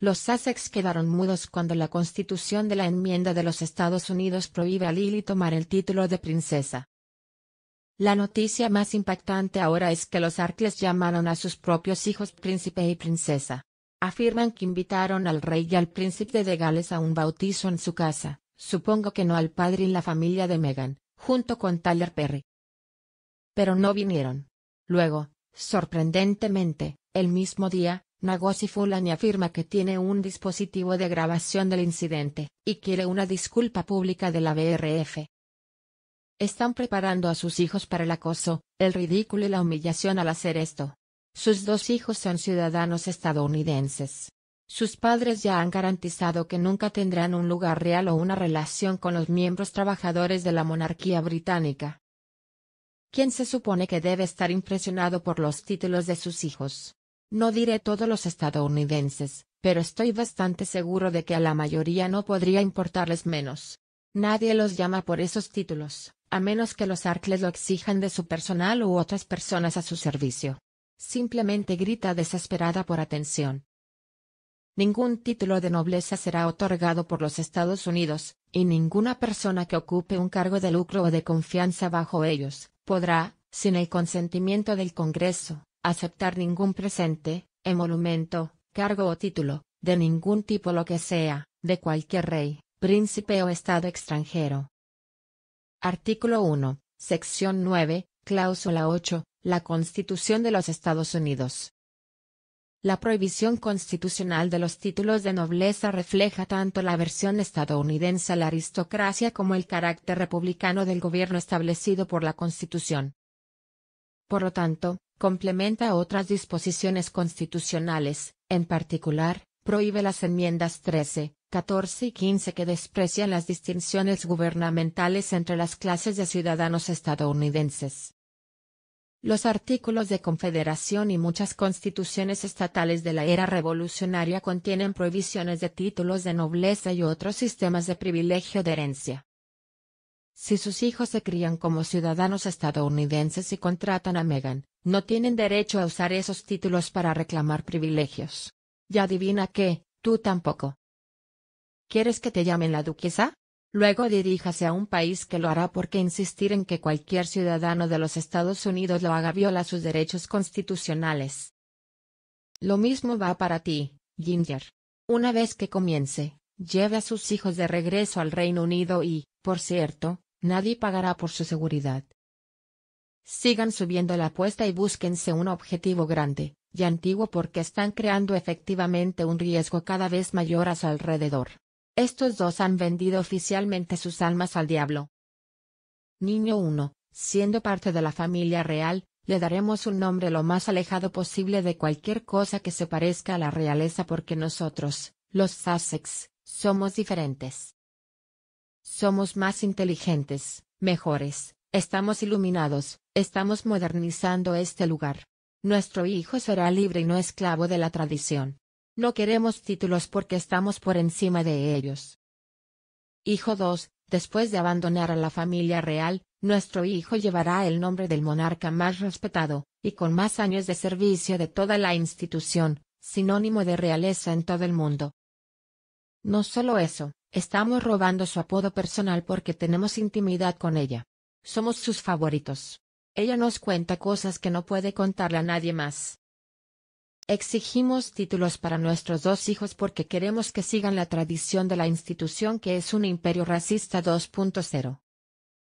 Los Sussex quedaron mudos cuando la Constitución de la enmienda de los Estados Unidos prohíbe a Lily tomar el título de princesa. La noticia más impactante ahora es que los Arcles llamaron a sus propios hijos príncipe y princesa. Afirman que invitaron al rey y al príncipe de Gales a un bautizo en su casa, supongo que no al padre y la familia de Meghan, junto con Tyler Perry. Pero no vinieron. Luego, sorprendentemente, el mismo día, Nagosi Fulani afirma que tiene un dispositivo de grabación del incidente, y quiere una disculpa pública de la BRF. Están preparando a sus hijos para el acoso, el ridículo y la humillación al hacer esto. Sus dos hijos son ciudadanos estadounidenses. Sus padres ya han garantizado que nunca tendrán un lugar real o una relación con los miembros trabajadores de la monarquía británica. ¿Quién se supone que debe estar impresionado por los títulos de sus hijos? No diré todos los estadounidenses, pero estoy bastante seguro de que a la mayoría no podría importarles menos. Nadie los llama por esos títulos, a menos que los Arcles lo exijan de su personal u otras personas a su servicio. Simplemente grita desesperada por atención. Ningún título de nobleza será otorgado por los Estados Unidos, y ninguna persona que ocupe un cargo de lucro o de confianza bajo ellos, podrá, sin el consentimiento del Congreso, aceptar ningún presente, emolumento, cargo o título, de ningún tipo lo que sea, de cualquier rey, príncipe o estado extranjero. Artículo 1, sección 9, cláusula 8, la Constitución de los Estados Unidos. La prohibición constitucional de los títulos de nobleza refleja tanto la versión estadounidense a la aristocracia como el carácter republicano del gobierno establecido por la Constitución. Por lo tanto, Complementa otras disposiciones constitucionales, en particular, prohíbe las enmiendas 13, 14 y 15 que desprecian las distinciones gubernamentales entre las clases de ciudadanos estadounidenses. Los artículos de confederación y muchas constituciones estatales de la era revolucionaria contienen prohibiciones de títulos de nobleza y otros sistemas de privilegio de herencia. Si sus hijos se crían como ciudadanos estadounidenses y contratan a Megan, no tienen derecho a usar esos títulos para reclamar privilegios. Y adivina qué, tú tampoco. ¿Quieres que te llamen la duquesa? Luego diríjase a un país que lo hará porque insistir en que cualquier ciudadano de los Estados Unidos lo haga viola sus derechos constitucionales. Lo mismo va para ti, Ginger. Una vez que comience, lleve a sus hijos de regreso al Reino Unido y, por cierto, nadie pagará por su seguridad. Sigan subiendo la apuesta y búsquense un objetivo grande y antiguo porque están creando efectivamente un riesgo cada vez mayor a su alrededor. Estos dos han vendido oficialmente sus almas al diablo. Niño 1, siendo parte de la familia real, le daremos un nombre lo más alejado posible de cualquier cosa que se parezca a la realeza porque nosotros, los Sussex, somos diferentes. Somos más inteligentes, mejores, Estamos iluminados, estamos modernizando este lugar. Nuestro hijo será libre y no esclavo de la tradición. No queremos títulos porque estamos por encima de ellos. Hijo 2. Después de abandonar a la familia real, nuestro hijo llevará el nombre del monarca más respetado, y con más años de servicio de toda la institución, sinónimo de realeza en todo el mundo. No solo eso, estamos robando su apodo personal porque tenemos intimidad con ella. Somos sus favoritos. Ella nos cuenta cosas que no puede contarle a nadie más. Exigimos títulos para nuestros dos hijos porque queremos que sigan la tradición de la institución que es un imperio racista 2.0.